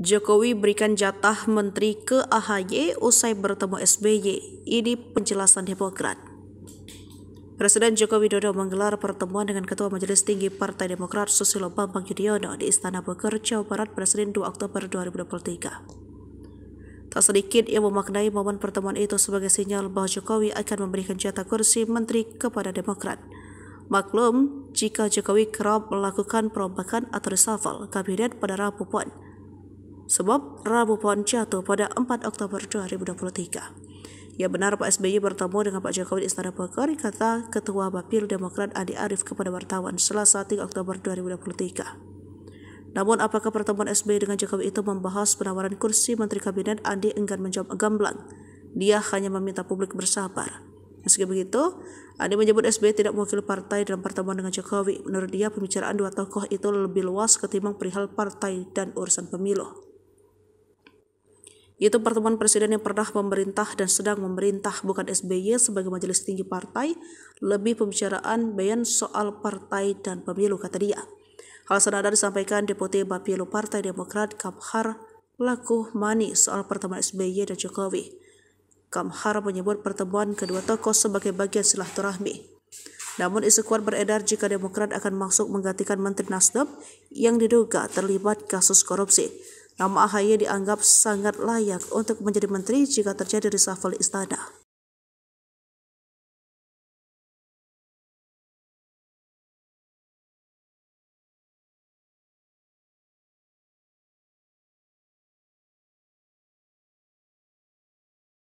Jokowi berikan jatah menteri ke AHY usai bertemu SBY. Ini penjelasan Demokrat. Presiden Joko Widodo menggelar pertemuan dengan Ketua Majelis Tinggi Partai Demokrat Susilo Bambang Yudhoyono di Istana Bogor, Jawa Barat pada 2 Oktober 2023. Tak sedikit yang memaknai momen pertemuan itu sebagai sinyal bahwa Jokowi akan memberikan jatah kursi menteri kepada Demokrat. Maklum, jika Jokowi kerap melakukan perombakan atau reshuffle kabinet pada Rabu pon, Sebab Rabu Pon jatuh pada 4 Oktober 2023. Ya benar Pak SBY bertemu dengan Pak Jokowi di Istana Bogor, kata Ketua Bapil Demokrat Adi Arief kepada wartawan selasa 3 Oktober 2023. Namun apakah pertemuan SBY dengan Jokowi itu membahas penawaran kursi Menteri Kabinet Andi enggan menjawab gamblang. Dia hanya meminta publik bersabar. Meski begitu, Andi menyebut SBY tidak mewakili partai dalam pertemuan dengan Jokowi. Menurut dia, pembicaraan dua tokoh itu lebih luas ketimbang perihal partai dan urusan pemilu yaitu pertemuan presiden yang pernah memerintah dan sedang memerintah bukan SBY sebagai majelis tinggi partai, lebih pembicaraan Bayan soal partai dan pemilu kata dia. Hal senada disampaikan Deputi Bapilu Partai Demokrat Kamhar Laku Mani soal pertemuan SBY dan Jokowi. Kamhar menyebut pertemuan kedua tokoh sebagai bagian silaturahmi. Namun isu kuat beredar jika Demokrat akan masuk menggantikan Menteri Nasdem yang diduga terlibat kasus korupsi. Nama Ahaye dianggap sangat layak untuk menjadi menteri jika terjadi reshuffle istana.